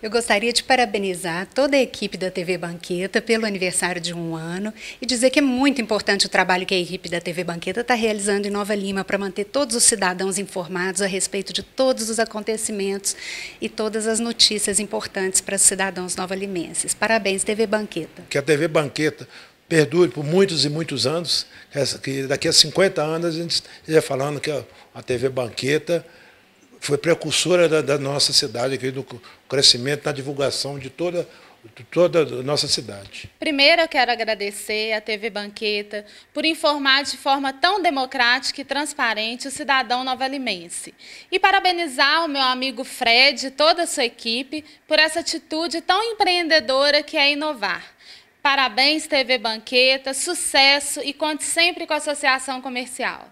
Eu gostaria de parabenizar toda a equipe da TV Banqueta pelo aniversário de um ano e dizer que é muito importante o trabalho que a equipe da TV Banqueta está realizando em Nova Lima para manter todos os cidadãos informados a respeito de todos os acontecimentos e todas as notícias importantes para os cidadãos nova-limenses. Parabéns, TV Banqueta. Que a TV Banqueta perdure por muitos e muitos anos, que daqui a 50 anos a gente esteja falando que a TV Banqueta foi precursora da, da nossa cidade, do crescimento, da divulgação de toda de toda a nossa cidade. Primeiro, eu quero agradecer à TV Banqueta por informar de forma tão democrática e transparente o cidadão novalimense. E parabenizar o meu amigo Fred e toda a sua equipe por essa atitude tão empreendedora que é inovar. Parabéns, TV Banqueta, sucesso e conte sempre com a Associação Comercial.